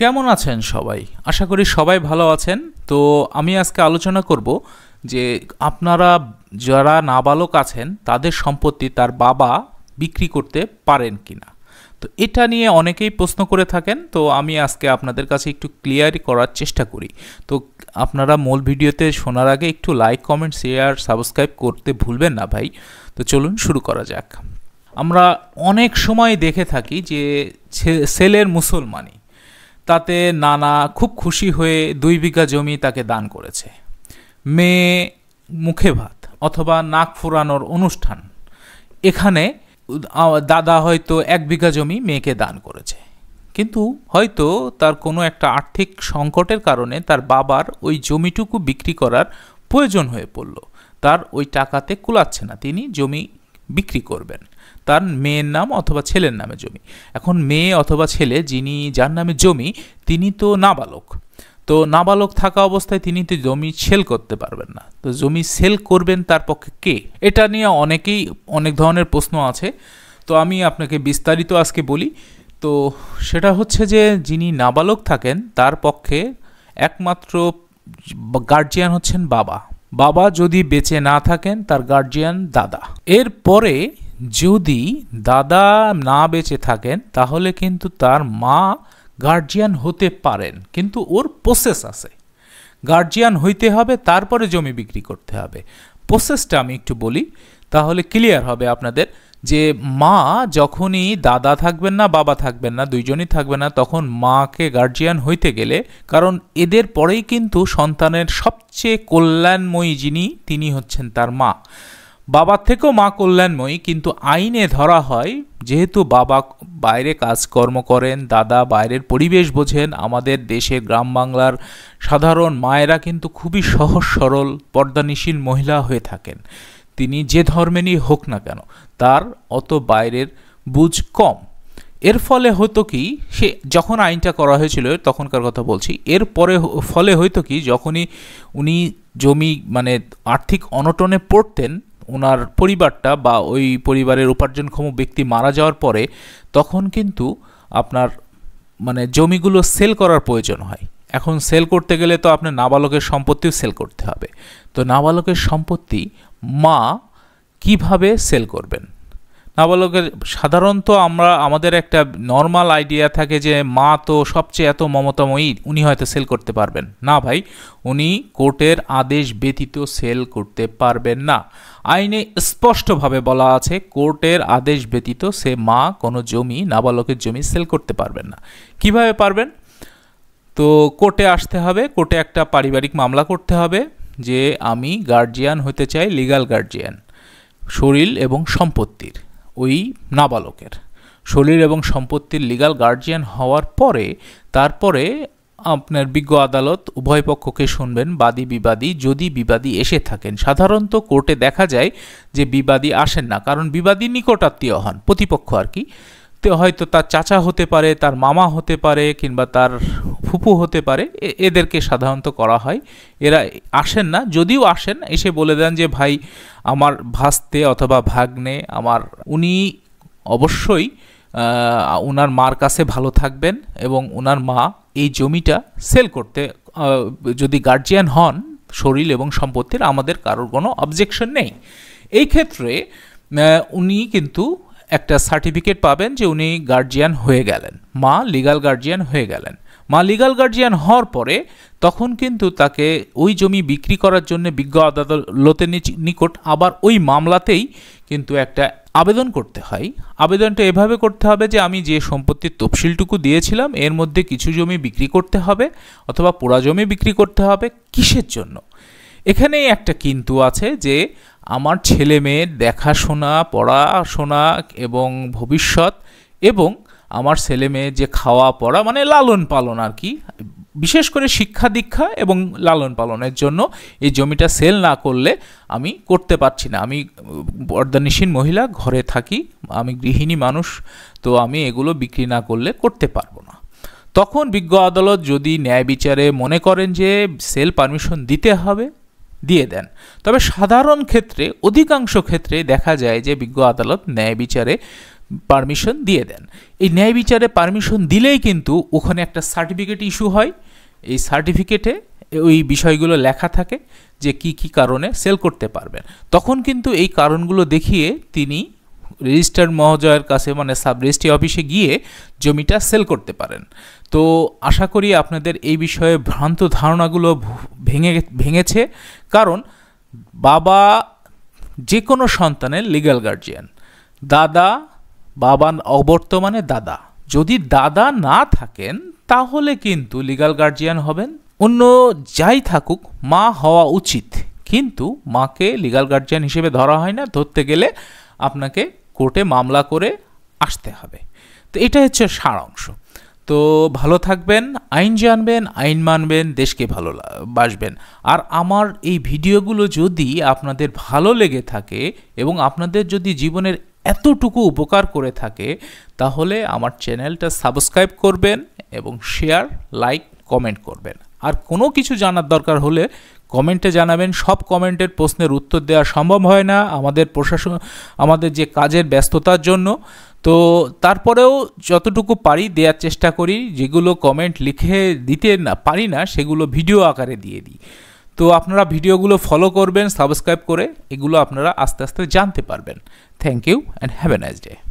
কেমন আছেন সবাই আশা করি সবাই ভালো আছেন তো আমি আজকে আলোচনা করব যে আপনারা যারা নাবালক আছেন তাদের সম্পত্তি তার বাবা বিক্রি করতে পারেন কি না তো এটা নিয়ে অনেকেই প্রশ্ন করে থাকেন তো আমি আজকে আপনাদের কাছে একটু ক্লিয়ার করার চেষ্টা করি তো আপনারা মূল ভিডিওতে শোনার আগে একটু লাইক কমেন্ট শেয়ার সাবস্ক্রাইব করতে ভুলবেন না ভাই তো চলুন শুরু করা যাক আমরা অনেক সময় দেখে থাকি যে ছেলের মুসলমানি তাতে নানা খুব খুশি হয়ে দুই বিঘা জমি তাকে দান করেছে মেয়ে মুখে ভাত অথবা নাক ফুরানোর অনুষ্ঠান এখানে দাদা হয়তো এক বিঘা জমি মেয়েকে দান করেছে কিন্তু হয়তো তার কোনো একটা আর্থিক সংকটের কারণে তার বাবার ওই জমিটুকু বিক্রি করার প্রয়োজন হয়ে পড়ল তার ওই টাকাতে কুলাচ্ছে না তিনি জমি বিক্রি করবেন তার মেয়ের নাম অথবা ছেলের নামে জমি এখন মেয়ে অথবা ছেলে যিনি যার নামে জমি তিনি তো নাবালক তো নাবালক থাকা অবস্থায় তিনি তো জমি সেল করতে পারবেন না তো জমি সেল করবেন তার পক্ষে কে এটা নিয়ে অনেকেই অনেক ধরনের প্রশ্ন আছে তো আমি আপনাকে বিস্তারিত আজকে বলি তো সেটা হচ্ছে যে যিনি নাবালক থাকেন তার পক্ষে একমাত্র গার্জিয়ান হচ্ছেন বাবা বাবা যদি বেঁচে না থাকেন তার গার্জিয়ান দাদা এরপরে যদি দাদা না বেঁচে থাকেন তাহলে কিন্তু তার মা গার্জিয়ান হতে পারেন কিন্তু ওর প্রসেস আছে গার্জিয়ান হইতে হবে তারপরে জমি বিক্রি করতে হবে প্রসেসটা আমি একটু বলি তাহলে ক্লিয়ার হবে আপনাদের যে মা যখনই দাদা থাকবেন না বাবা থাকবেন না দুইজনই থাকবে না তখন মাকে গার্জিয়ান হইতে গেলে কারণ এদের পরেই কিন্তু সন্তানের সবচেয়ে কল্যাণময়ী যিনি তিনি হচ্ছেন তার মা বাবার থেকেও মা কল্যাণময়ী কিন্তু আইনে ধরা হয় যেহেতু বাবা বাইরে কাজকর্ম করেন দাদা বাইরের পরিবেশ বোঝেন আমাদের দেশে গ্রাম বাংলার সাধারণ মায়েরা কিন্তু খুবই সহজ সরল পর্দানিশীল মহিলা হয়ে থাকেন তিনি যে ধর্মে নিয়ে হোক না কেন তার অত বাইরের বুঝ কম এর ফলে হতো কি সে যখন আইনটা করা হয়েছিল তখনকার কথা বলছি এর পরে ফলে হয়তো কি যখনই উনি জমি মানে আর্থিক অনটনে পড়তেন ওনার পরিবারটা বা ওই পরিবারের উপার্জনক্ষম ব্যক্তি মারা যাওয়ার পরে তখন কিন্তু আপনার মানে জমিগুলো সেল করার প্রয়োজন হয় এখন সেল করতে গেলে তো আপনার নাবালকের সম্পত্তিও সেল করতে হবে তো নাবালকের সম্পত্তি মা কিভাবে সেল করবেন নাবালকের সাধারণত আমরা আমাদের একটা নর্মাল আইডিয়া থাকে যে মা তো সবচেয়ে এত মমতাময়ী উনি হয়তো সেল করতে পারবেন না ভাই উনি কোর্টের আদেশ ব্যতীত সেল করতে পারবেন না আইনে স্পষ্টভাবে বলা আছে কোর্টের আদেশ ব্যতীত সে মা কোনো জমি নাবালকের জমি সেল করতে পারবেন না কিভাবে পারবেন তো কোর্টে আসতে হবে কোর্টে একটা পারিবারিক মামলা করতে হবে যে আমি গার্জিয়ান হতে চাই লিগাল গার্জিয়ান শরীর এবং সম্পত্তির ওই নাবালকের শরীর এবং সম্পত্তির লিগাল গার্জিয়ান হওয়ার পরে তারপরে আপনার বিজ্ঞ আদালত উভয় পক্ষকে শুনবেন বাদী বিবাদী যদি বিবাদী এসে থাকেন সাধারণত কোর্টে দেখা যায় যে বিবাদী আসেন না কারণ বিবাদী নিকটাত্মীয় হন প্রতিপক্ষ আর কি তে হয়তো তার চাচা হতে পারে তার মামা হতে পারে কিংবা তার ফুপু হতে পারে এদেরকে সাধারণত করা হয় এরা আসেন না যদিও আসেন এসে বলে দেন যে ভাই আমার ভাস্তে অথবা ভাগ্নে আমার উনি অবশ্যই ওনার মার কাছে ভালো থাকবেন এবং ওনার মা এই জমিটা সেল করতে যদি গার্জিয়ান হন শরীর এবং সম্পত্তির আমাদের কারোর কোনো অবজেকশন নেই এই ক্ষেত্রে উনি কিন্তু একটা সার্টিফিকেট পাবেন যে উনি গার্জিয়ান হয়ে গেলেন মা লিগাল গার্জিয়ান হয়ে গেলেন মা লিগাল গার্জিয়ান হওয়ার পরে তখন কিন্তু তাকে ওই জমি বিক্রি করার জন্য বিজ্ঞ আদালতের নিকট আবার ওই মামলাতেই কিন্তু একটা আবেদন করতে হয় আবেদনটা এভাবে করতে হবে যে আমি যে সম্পত্তির তফসিলটুকু দিয়েছিলাম এর মধ্যে কিছু জমি বিক্রি করতে হবে অথবা পোড়া জমি বিক্রি করতে হবে কিসের জন্য এখানেই একটা কিন্তু আছে যে আমার ছেলে মেয়ের দেখাশোনা পড়াশোনা এবং ভবিষ্যৎ এবং আমার ছেলে মেয়ের যে খাওয়া পড়া মানে লালন পালন আর কি বিশেষ করে শিক্ষা দীক্ষা এবং লালন পালনের জন্য এই জমিটা সেল না করলে আমি করতে পারছি না আমি বর্ধানিসীন মহিলা ঘরে থাকি আমি গৃহিণী মানুষ তো আমি এগুলো বিক্রি না করলে করতে পারবো না তখন বিজ্ঞ আদালত যদি ন্যায় বিচারে মনে করেন যে সেল পারমিশন দিতে হবে দিয়ে দেন তবে সাধারণ ক্ষেত্রে অধিকাংশ ক্ষেত্রে দেখা যায় যে বিজ্ঞ আদালত ন্যায় বিচারে পারমিশন দিয়ে দেন এই ন্যায় বিচারে পারমিশন দিলেই কিন্তু ওখানে একটা সার্টিফিকেট ইস্যু হয় এই সার্টিফিকেটে ওই বিষয়গুলো লেখা থাকে যে কি কি কারণে সেল করতে পারবেন তখন কিন্তু এই কারণগুলো দেখিয়ে তিনি রেজিস্টার মহোদয়ের কাছে মানে সাব রেজিস্ট্রি অফিসে গিয়ে জমিটা সেল করতে পারেন তো আশা করি আপনাদের এই বিষয়ে ভ্রান্ত ধারণাগুলো ভেঙে ভেঙেছে কারণ বাবা যে কোনো সন্তানের লিগাল গার্জিয়ান দাদা বাবা অবর্তমানে দাদা যদি দাদা না থাকেন তাহলে কিন্তু লিগাল গার্জিয়ান হবেন অন্য যাই থাকুক মা হওয়া উচিত কিন্তু মাকে লিগাল গার্জিয়ান হিসেবে ধরা হয় না ধরতে গেলে আপনাকে কোর্টে মামলা করে আসতে হবে তো এটা হচ্ছে সারাংশ তো ভালো থাকবেন আইন জানবেন আইন মানবেন দেশকে ভালো বাসবেন আর আমার এই ভিডিওগুলো যদি আপনাদের ভালো লেগে থাকে এবং আপনাদের যদি জীবনের এতটুকু উপকার করে থাকে তাহলে আমার চ্যানেলটা সাবস্ক্রাইব করবেন এবং শেয়ার লাইক কমেন্ট করবেন আর কোনো কিছু জানার দরকার হলে কমেন্টে জানাবেন সব কমেন্টের প্রশ্নের উত্তর দেওয়া সম্ভব হয় না আমাদের প্রশাসন আমাদের যে কাজের ব্যস্ততার জন্য তো তারপরেও যতটুকু পারি দেওয়ার চেষ্টা করি যেগুলো কমেন্ট লিখে দিতে না পারি না সেগুলো ভিডিও আকারে দিয়ে দিই তো আপনারা ভিডিওগুলো ফলো করবেন সাবস্ক্রাইব করে এগুলো আপনারা আস্তে আস্তে জানতে পারবেন thank you and have a nice day